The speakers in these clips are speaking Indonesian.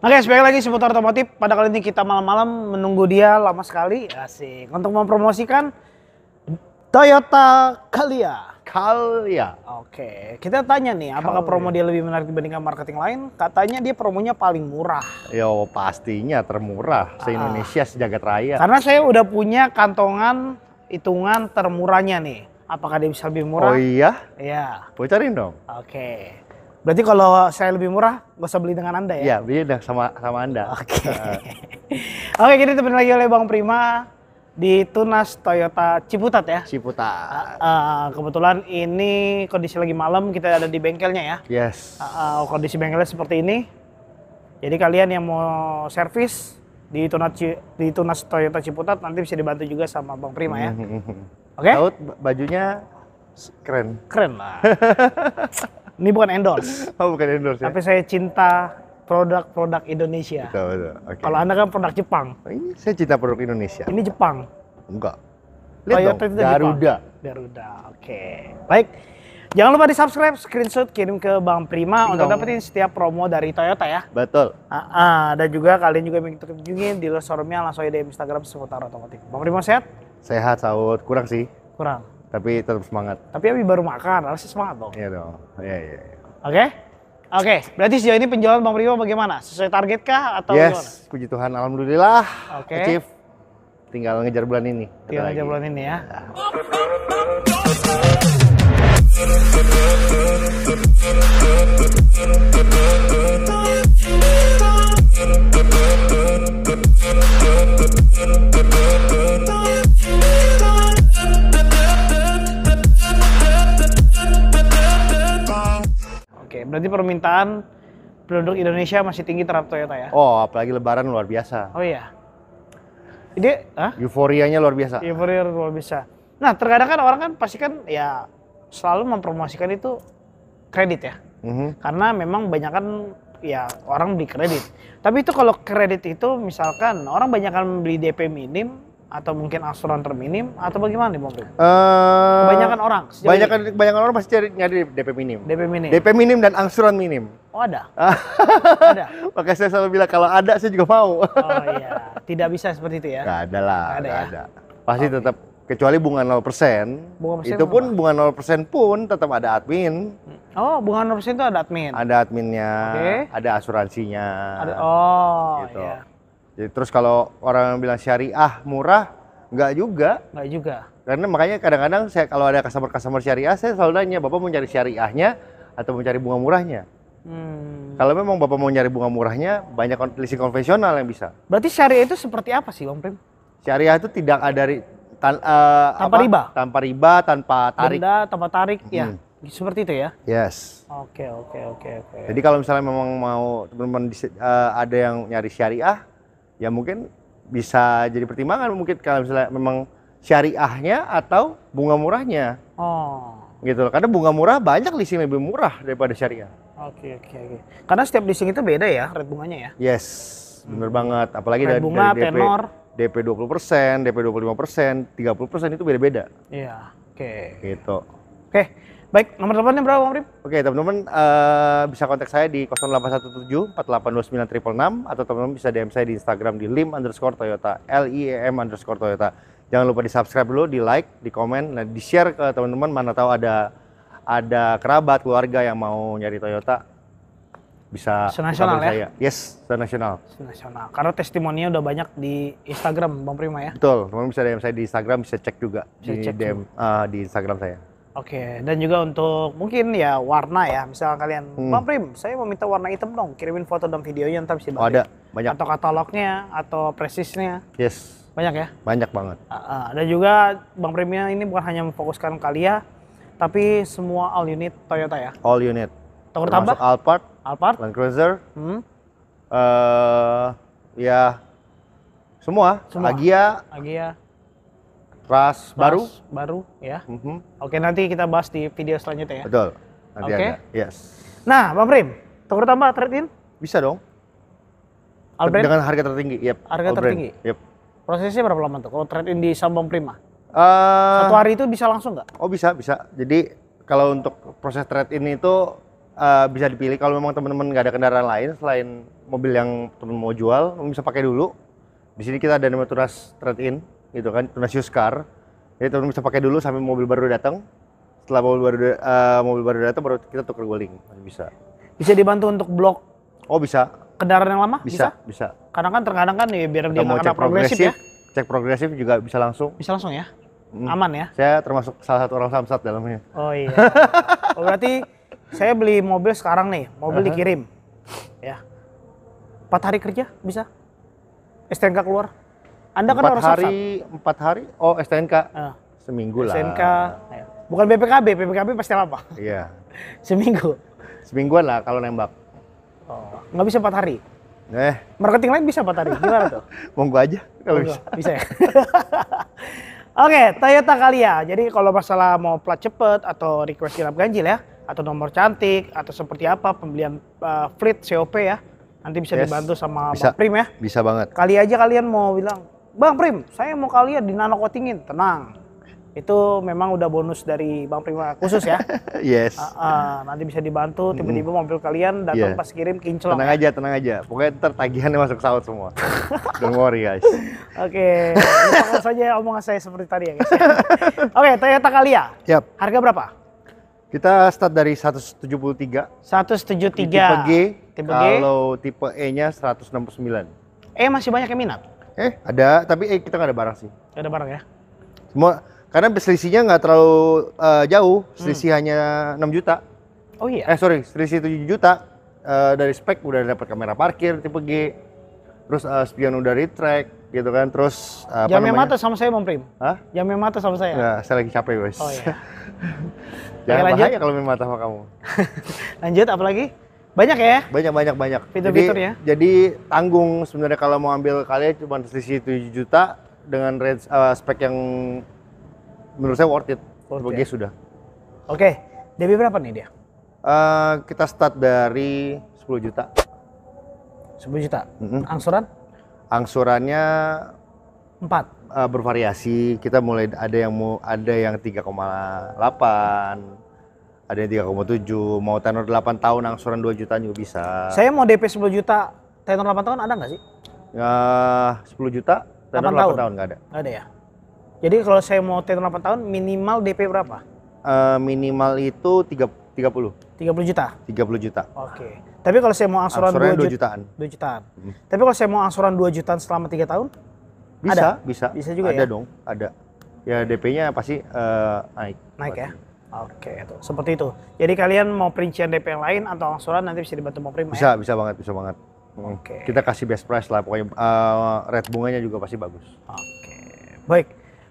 Oke, okay, sekali lagi seputar otomotif. Pada kali ini kita malam-malam menunggu dia lama sekali. Asik. Untuk mempromosikan Toyota Calya. Calya. Oke, kita tanya nih, Kalia. apakah promo dia lebih menarik dibandingkan marketing lain? Katanya dia promonya paling murah. Yo, pastinya termurah se-Indonesia, ah. sejagat raya. Karena saya udah punya kantongan hitungan termurahnya nih. Apakah dia bisa lebih murah? Oh iya? Iya. Bocorin dong. Oke. Okay. Berarti kalau saya lebih murah, gak usah beli dengan Anda ya? Iya, beli dengan sama sama Anda. Oke. Okay. Nah. Oke, okay, kita ditemani lagi oleh Bang Prima di Tunas Toyota Ciputat ya? Ciputat. Uh, kebetulan ini kondisi lagi malam, kita ada di bengkelnya ya? Yes. Uh, kondisi bengkelnya seperti ini. Jadi kalian yang mau servis di Tunas di Tunas Toyota Ciputat nanti bisa dibantu juga sama Bang Prima ya. Hmm, hmm, hmm. Oke. Okay? bajunya keren. Keren lah. Ini bukan endorse. Oh, bukan endorse ya. Tapi saya cinta produk-produk Indonesia. Betul, betul. Okay. Kalau Anda kan produk Jepang. Oh, ini saya cinta produk Indonesia. Ini Jepang. Enggak. Lihat Toyota oh, dong, Garuda. Jepang. Garuda. Oke. Okay. Baik. Jangan lupa di subscribe, screenshot, kirim ke Bang Prima untuk dapetin setiap promo dari Toyota ya. Betul. Ah, ah, dan juga kalian juga minta kunjungi di showroomnya langsung aja di Instagram seputar otomotif. Bang Prima sehat? Sehat, Saud. Kurang sih. Kurang tapi tetap semangat. Tapi Abi baru makan, harusnya semangat dong. Iya dong. Iya iya. iya. Oke. Oke, okay, berarti sejauh ini penjualan Bang Primo bagaimana? Sesuai target kah atau yes, gimana? puji Tuhan alhamdulillah. Oke. Okay. Tinggal ngejar bulan ini. Tinggal ngejar bulan ini ya. ya. Berarti permintaan penduduk Indonesia masih tinggi terhadap Toyota ya? Oh, apalagi lebaran luar biasa. Oh iya. Jadi, ah? Euforianya luar biasa. Euforia luar biasa. Nah, terkadang kan orang kan pasti kan ya selalu mempromosikan itu kredit ya. Mm -hmm. Karena memang banyak kan ya orang beli kredit. Tapi itu kalau kredit itu misalkan orang banyak kan beli DP minim, atau mungkin asuransi terminim atau bagaimana nih Bang Uh, kebanyakan orang. Kebanyakan kebanyakan orang pasti cari nyari DP minim. DP minim. DP minim dan angsuran minim. Oh ada. ada. Makanya saya selalu bilang kalau ada saya juga mau. oh iya. Tidak bisa seperti itu ya. Gak ada lah. Gak ada. Gak ya? ada. Pasti okay. tetap kecuali bunga 0%. persen itu pun apa? bunga 0% pun tetap ada admin. Oh, bunga 0% itu ada admin. Ada adminnya. Okay. Ada asuransinya. Ada, oh, gitu. iya jadi ya, terus kalau orang bilang syariah murah, nggak juga. Nggak juga. Karena makanya kadang-kadang saya kalau ada customer-customer syariah, saya selalu nanya, Bapak mau cari syariahnya atau mau cari bunga murahnya? Hmm. Kalau memang Bapak mau nyari bunga murahnya, banyak leasing konvensional yang bisa. Berarti syariah itu seperti apa sih, Bang Prim? Syariah itu tidak ada tan, uh, tanpa apa? riba. Tanpa riba, tanpa tarik. Benda, tanpa tarik, hmm. ya. Seperti itu ya? Yes. Oke, oke, oke, oke. Jadi kalau misalnya memang mau teman-teman uh, ada yang nyari syariah, ya mungkin bisa jadi pertimbangan mungkin kalau misalnya memang syariahnya atau bunga murahnya. Oh. Gitu loh. Karena bunga murah banyak leasing lebih murah daripada syariah. Oke, oke, oke. Karena setiap leasing itu beda ya rate bunganya ya. Yes. Bener hmm. banget. Apalagi rate dari, bunga, dari DP tenor. DP 20%, DP 25%, 30% itu beda-beda. Iya. Oke. Okay. Gitu. Oke. Okay. Baik, nomor teleponnya berapa Om Rip? Oke, teman-teman uh, bisa kontak saya di 0817 4829 atau teman-teman bisa DM saya di Instagram di lim underscore Toyota, L I E M underscore Toyota. Jangan lupa di subscribe dulu, di like, di komen, nah, di share ke teman-teman mana tahu ada ada kerabat keluarga yang mau nyari Toyota bisa senasional ya saya. yes senasional senasional karena testimoninya udah banyak di Instagram Bang Prima ya betul teman bisa DM saya di Instagram bisa cek juga bisa di cek DM juga. uh, di Instagram saya Oke, dan juga untuk mungkin ya warna ya, misalnya kalian, hmm. Bang Prim, saya mau minta warna hitam dong, kirimin foto dan videonya ntar bisa Oh, ada banyak. Atau katalognya, atau presisnya. Yes. Banyak ya? Banyak banget. Uh, dan juga Bang Primnya ini bukan hanya memfokuskan Kalia, tapi semua all unit Toyota ya? All unit. tambah? Alphard, Alphard, Land Cruiser, hmm. uh, ya semua, semua. Agia, Agia, ras, baru. Baru ya. Mm -hmm. Oke nanti kita bahas di video selanjutnya ya. Betul. Nanti Oke. Ada. Yes. Nah, Pak Prim, tukar tambah trade in? Bisa dong. Albrand? Dengan harga tertinggi, yep. Harga Albrand. tertinggi? Yep. Prosesnya berapa lama tuh kalau trade in di Sambang Prima? Uh, eh, Satu hari itu bisa langsung nggak? Oh bisa, bisa. Jadi kalau untuk proses trade in itu uh, eh, bisa dipilih. Kalau memang teman-teman nggak ada kendaraan lain selain mobil yang teman mau jual, bisa pakai dulu. Di sini kita ada nomenklatur trade in gitu kan tunas used car jadi teman bisa pakai dulu sampai mobil baru datang setelah mobil baru uh, mobil baru datang baru kita tukar guling masih bisa bisa dibantu untuk blok oh bisa kendaraan yang lama bisa bisa, bisa. karena kan terkadang kan ya biar Atau dia mau cek progresif, progresif ya cek progresif juga bisa langsung bisa langsung ya hmm. aman ya saya termasuk salah satu orang samsat dalamnya oh iya oh, berarti saya beli mobil sekarang nih mobil uh -huh. dikirim ya empat hari kerja bisa STNK keluar anda kan harus hari, sasar. empat hari, oh STNK, uh, ah. seminggu lah. STNK, ya. bukan BPKB, BPKB pasti apa? Iya. Seminggu. Semingguan lah kalau nembak. Oh, nggak bisa empat hari. Eh. Marketing lain bisa empat hari, gimana tuh? Monggo aja kalau bisa. Bisa ya. Oke, okay, Toyota kali ya. Jadi kalau masalah mau plat cepet atau request silap ganjil ya, atau nomor cantik atau seperti apa pembelian uh, fleet COP ya, nanti bisa yes. dibantu sama bisa. Prim ya. Bisa banget. Kali aja kalian mau bilang Bang Prim, saya mau kalian di nano coatingin. Tenang. Itu memang udah bonus dari Bang Prima khusus ya. yes. Uh, uh, nanti bisa dibantu tiba-tiba mobil kalian datang yeah. pas kirim kinclong. Tenang ya. aja, tenang aja. Pokoknya ntar tagihannya masuk pesawat semua. Don't worry guys. Oke, okay. saja omongan saya seperti tadi ya guys. Ya. Oke, okay, Toyota Calya. Yep. Harga berapa? Kita start dari 173. 173. Tipe G. Tipe G. Kalau tipe E-nya 169. E masih banyak yang minat? Eh, ada, tapi eh kita nggak ada barang sih. Gak ada barang ya? Semua karena selisihnya nggak terlalu uh, jauh, selisih hmm. hanya 6 juta. Oh iya. Eh sorry, selisih 7 juta. Uh, dari spek udah dapat kamera parkir tipe G. Terus uh, spion udah retract gitu kan. Terus uh, apa Jamnya namanya? mata sama saya Bang Prim. Hah? Jamnya mata sama saya. Nggak, saya lagi capek, guys. Oh iya. Jangan Oke, bahaya kalau memang sama kamu. lanjut apa lagi? Banyak ya? Banyak banyak banyak. fitur fiturnya jadi, ya? Jadi tanggung sebenarnya kalau mau ambil kalian cuma selisih 7 juta dengan range uh, spek yang menurut saya worth it. Worth sebagai ya? sudah. Oke, okay. DB berapa nih dia? Uh, kita start dari 10 juta. 10 juta. Mm -hmm. Angsuran? Angsurannya empat Uh, bervariasi. Kita mulai ada yang mau ada yang 3,8 ada yang 3,7 mau tenor 8 tahun angsuran 2 juta juga bisa saya mau DP 10 juta tenor 8 tahun ada nggak sih? Ya, uh, 10 juta tenor 8, 8 tahun, nggak ada nggak ada ya jadi kalau saya mau tenor 8 tahun minimal DP berapa? Uh, minimal itu 30 30 juta? 30 juta oke okay. tapi kalau saya mau angsuran, angsuran 2, 2 jutaan 2 jutaan hmm. tapi kalau saya mau angsuran 2 jutaan selama 3 tahun? bisa ada? bisa bisa juga ada ya? Ada dong ada ya DP-nya pasti uh, naik naik ya? Oke, itu seperti itu. Jadi kalian mau perincian DP yang lain atau angsuran nanti bisa dibantu Moprim Bisa, ya? bisa banget, bisa banget. Hmm. Oke. Kita kasih best price lah, pokoknya uh, eh, red bunganya juga pasti bagus. Oke, baik.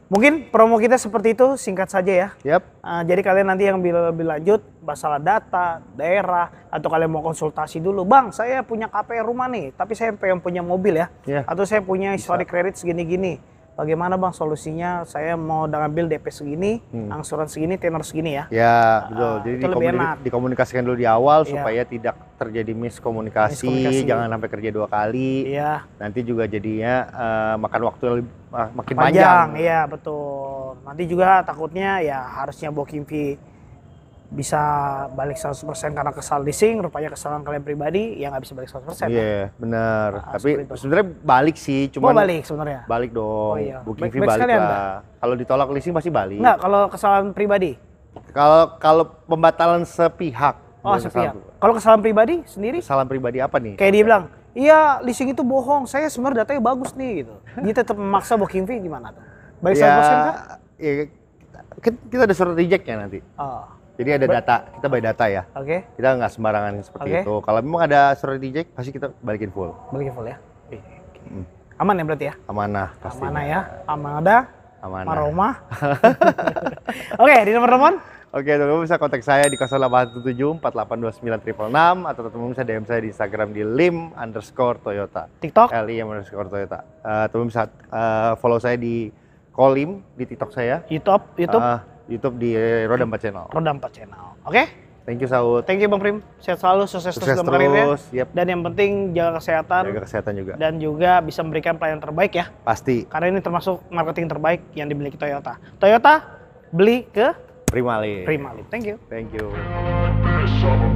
Mungkin promo kita seperti itu singkat saja ya. Yep. Uh, eh, jadi kalian nanti yang lebih lanjut masalah data, daerah, atau kalian mau konsultasi dulu, bang, saya punya KPR rumah nih, tapi saya pengen punya mobil ya, yeah. atau saya punya histori kredit segini-gini bagaimana bang solusinya saya mau ngambil DP segini, hmm. angsuran segini, tenor segini ya. Ya, betul. Ah, Jadi lebih enak. dikomunikasikan dulu di awal yeah. supaya tidak terjadi miskomunikasi, miskomunikasi, jangan sampai kerja dua kali. Iya. Nanti juga jadinya uh, makan waktu lebih, uh, makin panjang. Panjang, iya betul. Nanti juga takutnya ya harusnya booking fee bisa balik 100% karena kesal leasing, rupanya kesalahan kalian pribadi yang nggak bisa balik 100%. Iya, yeah, kan? benar. Nah, Tapi sebenarnya balik sih, oh, cuma balik sebenarnya. Balik dong. Oh, iya. Booking fee balik lah. Kalau ditolak leasing pasti balik. Enggak, kalau kesalahan pribadi. Kalau kalau pembatalan sepihak. Oh, sepihak. Kalau kesalahan pribadi sendiri? Kesalahan pribadi apa nih? Kayak dia bilang, "Iya, leasing itu bohong. Saya sebenarnya datanya bagus nih." gitu. Dia tetap memaksa booking fee gimana tuh? Balik ya, 100% kan? Ya, kita, ada surat ya nanti. Oh jadi ada data, kita by data ya. Oke. Okay. Kita nggak sembarangan seperti okay. itu. Kalau memang ada surat reject, pasti kita balikin full. Balikin full ya. Okay. Mm. Aman ya berarti ya? Amanah pasti. Amanah ya. Aman ada. Aman. Maroma. Oke, di nomor telepon. Oke, okay, teman-teman bisa kontak saya di 0817 4829 atau teman-teman bisa DM saya di Instagram di lim underscore Toyota. TikTok? Lim underscore Toyota. Uh, teman-teman bisa uh, follow saya di kolim di TikTok saya. YouTube? YouTube? Uh, YouTube di Roda Empat Channel. Roda Empat Channel. Oke? Okay? Thank you Saud. Thank you Bang Prim. Sehat selalu, sukses, sukses ya. terus dalam karirnya. Yep. Dan yang penting jaga kesehatan. Jaga kesehatan juga. Dan juga bisa memberikan pelayanan terbaik ya. Pasti. Karena ini termasuk marketing terbaik yang dimiliki Toyota. Toyota beli ke Primali. Primali. Thank you. Thank you.